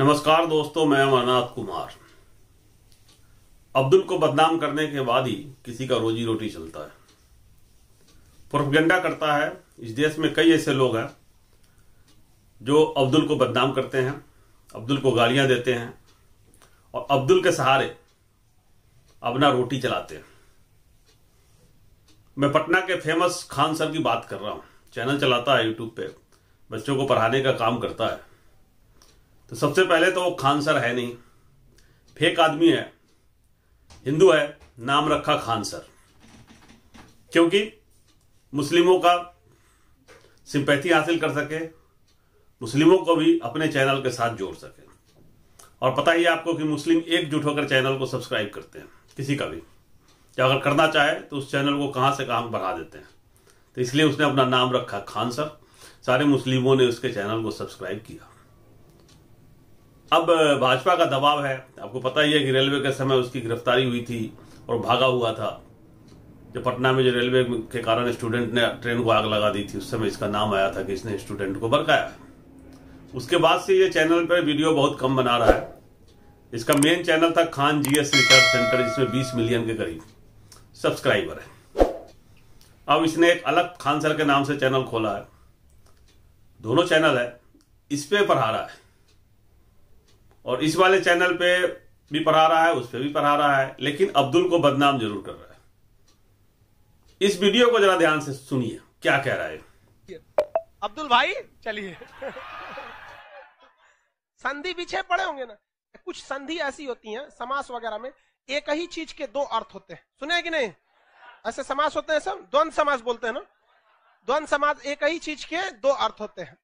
नमस्कार दोस्तों मैं अमरनाथ कुमार अब्दुल को बदनाम करने के बाद ही किसी का रोजी रोटी चलता है प्रोपगेंडा करता है इस देश में कई ऐसे लोग हैं जो अब्दुल को बदनाम करते हैं अब्दुल को गालियां देते हैं और अब्दुल के सहारे अपना रोटी चलाते हैं मैं पटना के फेमस खान सर की बात कर रहा हूं चैनल चलाता है यूट्यूब पे बच्चों को पढ़ाने का काम करता है तो सबसे पहले तो वो खान सर है नहीं फेक आदमी है हिंदू है नाम रखा खान सर क्योंकि मुस्लिमों का सिंपैथी हासिल कर सके मुस्लिमों को भी अपने चैनल के साथ जोड़ सके और पता ही आपको कि मुस्लिम एकजुट होकर चैनल को सब्सक्राइब करते हैं किसी का भी या अगर करना चाहे तो उस चैनल को कहाँ से कहाँ बढ़ा देते हैं तो इसलिए उसने अपना नाम रखा खान सर सारे मुस्लिमों ने उसके चैनल को सब्सक्राइब किया अब भाजपा का दबाव है आपको पता ही है कि रेलवे के समय उसकी गिरफ्तारी हुई थी और भागा हुआ था जो पटना में जो रेलवे के कारण स्टूडेंट ने ट्रेन को आग लगा दी थी उस समय इसका नाम आया था कि इसने स्टूडेंट को बरकाया उसके बाद से ये चैनल पर वीडियो बहुत कम बना रहा है इसका मेन चैनल था खान जीएस रिसर्च सेंटर जिसमें 20 मिलियन के करीब सब्सक्राइबर है अब इसने एक अलग खान सर के नाम से चैनल खोला है दोनों चैनल है इस पर पढ़ा रहा है और इस वाले चैनल पे भी पढ़ा रहा है उस पर भी पढ़ा रहा है लेकिन अब्दुल को बदनाम जरूर कर रहा है इस वीडियो को जरा ध्यान से सुनिए क्या कह रहा है अब्दुल भाई चलिए संधि पीछे पड़े होंगे ना कुछ संधि ऐसी होती हैं समास वगैरह में एक ही चीज के दो अर्थ होते हैं सुने की कि नहीं ऐसे समास होते हैं सब द्वंद समास बोलते हैं ना द्वंद समास एक ही चीज के दो अर्थ होते हैं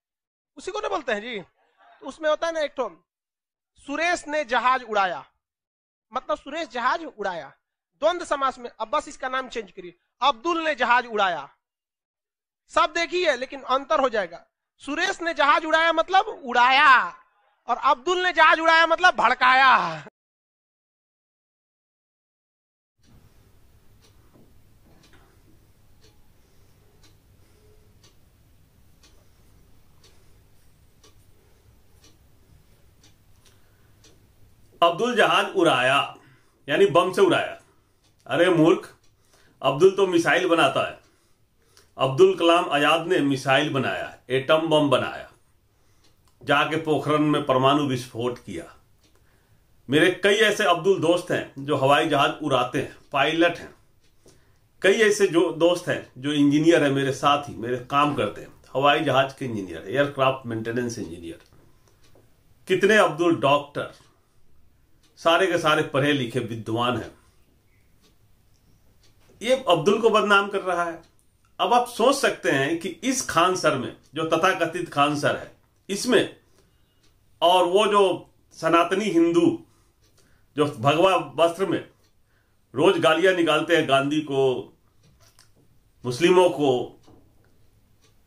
उसी को ना तो बोलते हैं जी तो उसमें होता है ना एक सुरेश ने जहाज उड़ाया मतलब सुरेश जहाज उड़ाया द्वंद समास में अब बस इसका नाम चेंज करिए अब्दुल ने जहाज उड़ाया सब देखिए लेकिन अंतर हो जाएगा सुरेश ने जहाज उड़ाया मतलब उड़ाया और अब्दुल ने जहाज उड़ाया मतलब भड़काया अब्दुल जहाज उड़ाया यानी बम से उड़ाया अरे मूर्ख अब्दुल तो मिसाइल बनाता है अब्दुल कलाम आजाद ने मिसाइल बनाया एटम बम बनाया जाके पोखरन में परमाणु विस्फोट किया मेरे कई ऐसे अब्दुल दोस्त हैं जो हवाई जहाज उड़ाते हैं पायलट हैं कई ऐसे जो दोस्त हैं जो इंजीनियर हैं मेरे साथ ही मेरे काम करते हैं हवाई जहाज के इंजीनियर एयरक्राफ्ट मेंटेनेंस इंजीनियर कितने अब्दुल डॉक्टर सारे के सारे पढ़े लिखे विद्वान हैं ये अब्दुल को बदनाम कर रहा है अब आप सोच सकते हैं कि इस खान सर में जो तथाकथित खान सर है इसमें और वो जो सनातनी हिंदू जो भगवा वस्त्र में रोज गालियां निकालते हैं गांधी को मुस्लिमों को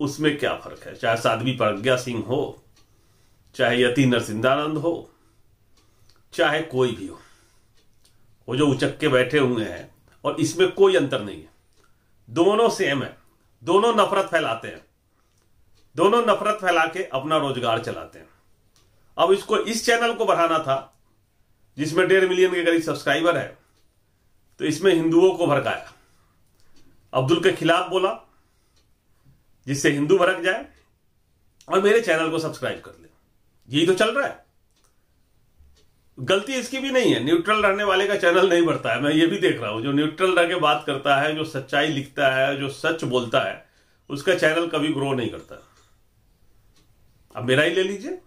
उसमें क्या फर्क है चाहे साध्वी प्रज्ञा सिंह हो चाहे यति नरसिंहानंद हो चाहे कोई भी हो वो जो उचक के बैठे हुए हैं और इसमें कोई अंतर नहीं है दोनों सेम है दोनों नफरत फैलाते हैं दोनों नफरत फैला के अपना रोजगार चलाते हैं अब इसको इस चैनल को बढ़ाना था जिसमें डेढ़ मिलियन के करीब सब्सक्राइबर है तो इसमें हिंदुओं को भड़काया अब्दुल के खिलाफ बोला जिससे हिंदू भड़क जाए और मेरे चैनल को सब्सक्राइब कर ले यही तो चल रहा है गलती इसकी भी नहीं है न्यूट्रल रहने वाले का चैनल नहीं बढ़ता है मैं ये भी देख रहा हूं जो न्यूट्रल रह के बात करता है जो सच्चाई लिखता है जो सच बोलता है उसका चैनल कभी ग्रो नहीं करता अब मेरा ही ले लीजिए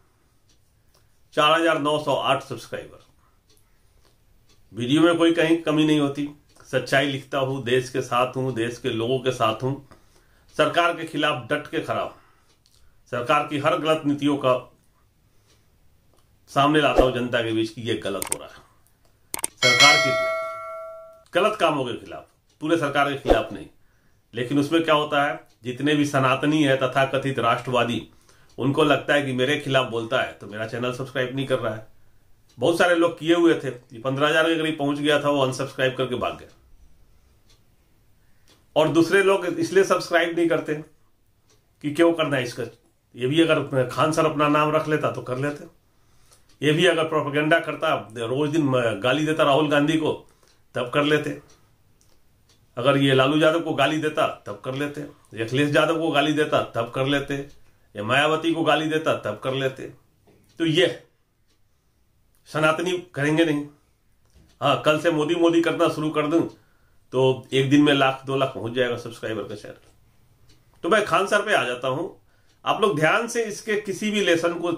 चार हजार नौ सौ आठ सब्सक्राइबर वीडियो में कोई कहीं कमी नहीं होती सच्चाई लिखता हूं देश के साथ हूं देश के लोगों के साथ हूं सरकार के खिलाफ डट के खड़ा सरकार की हर गलत नीतियों का सामने लाता हूं जनता के बीच कि ये गलत हो रहा है सरकार के खिलाफ गलत कामों के खिलाफ पूरे सरकार के खिलाफ नहीं लेकिन उसमें क्या होता है जितने भी सनातनी है तथा कथित राष्ट्रवादी उनको लगता है कि मेरे खिलाफ बोलता है तो मेरा चैनल सब्सक्राइब नहीं कर रहा है बहुत सारे लोग किए हुए थे पंद्रह हजार के करीब पहुंच गया था वो अनसब्सक्राइब करके भाग गया और दूसरे लोग इसलिए सब्सक्राइब नहीं करते कि क्यों करना है इसका ये भी अगर खान सर अपना नाम रख लेता तो कर लेते ये भी अगर प्रोपेगेंडा करता रोज दिन गाली देता राहुल गांधी को तब कर लेते अगर ये लालू यादव को गाली देता तब कर लेते ये अखिलेश यादव को गाली देता तब कर लेते ये मायावती को गाली देता तब कर लेते तो ये सनातनी करेंगे नहीं हाँ कल से मोदी मोदी करना शुरू कर दूं तो एक दिन में लाख दो लाख पहुंच जाएगा सब्सक्राइबर का शेयर तो मैं खान सर पे आ जाता हूं आप लोग ध्यान से इसके किसी भी लेसन को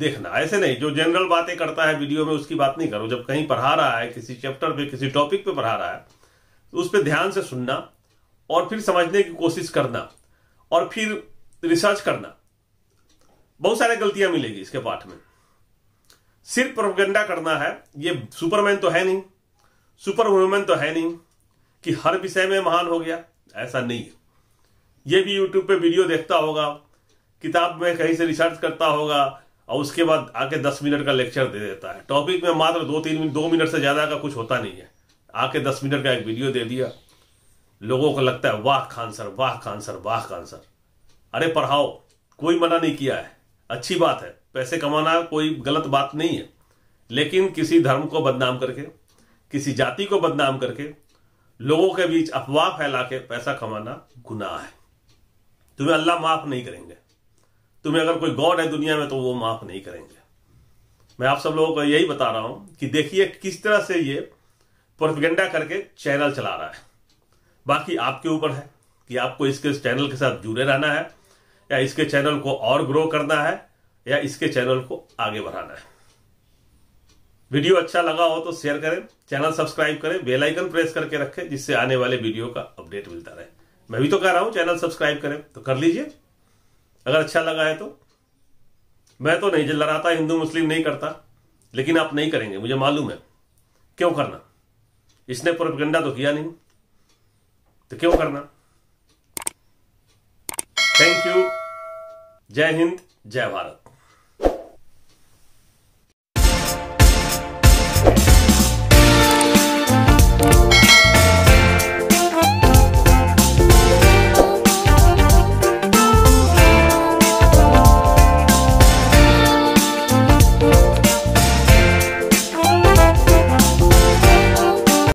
देखना ऐसे नहीं जो जनरल बातें करता है वीडियो में उसकी बात नहीं करो जब कहीं पढ़ा रहा है किसी चैप्टर पे किसी टॉपिक पे पढ़ा रहा है तो उस पर ध्यान से सुनना और फिर समझने की कोशिश करना और फिर रिसर्च करना बहुत सारे गलतियां मिलेगी इसके पाठ में सिर्फ प्रोपगेंडा करना है ये सुपरमैन तो है नहीं सुपर वुमेन तो है नहीं कि हर विषय में महान हो गया ऐसा नहीं है ये भी यूट्यूब पे वीडियो देखता होगा किताब में कहीं से रिसर्च करता होगा और उसके बाद आके दस मिनट का लेक्चर दे देता है टॉपिक में मात्र दो तीन मिनट दो मिनट से ज़्यादा का कुछ होता नहीं है आके दस मिनट का एक वीडियो दे दिया लोगों को लगता है वाह खान सर वाह खान सर वाह खान सर अरे पढ़ाओ कोई मना नहीं किया है अच्छी बात है पैसे कमाना कोई गलत बात नहीं है लेकिन किसी धर्म को बदनाम करके किसी जाति को बदनाम करके लोगों के बीच अफवाह फैला के पैसा कमाना गुनाह है तुम्हें अल्लाह माफ नहीं करेंगे तुम्हें अगर कोई गॉड है दुनिया में तो वो माफ नहीं करेंगे मैं आप सब लोगों को यही बता रहा हूं कि देखिए किस तरह से ये प्रोफिगेंडा करके चैनल चला रहा है बाकी आपके ऊपर है कि आपको इसके चैनल के साथ जुड़े रहना है या इसके चैनल को और ग्रो करना है या इसके चैनल को आगे बढ़ाना है वीडियो अच्छा लगा हो तो शेयर करें चैनल सब्सक्राइब करें बेल आइकन प्रेस करके रखें जिससे आने वाले वीडियो का अपडेट मिलता रहे मैं भी तो कह रहा हूं चैनल सब्सक्राइब करें तो कर लीजिए अगर अच्छा लगा है तो मैं तो नहीं लड़ाता हिंदू मुस्लिम नहीं करता लेकिन आप नहीं करेंगे मुझे मालूम है क्यों करना इसने प्रोपगंडा तो किया नहीं तो क्यों करना थैंक यू जय हिंद जय भारत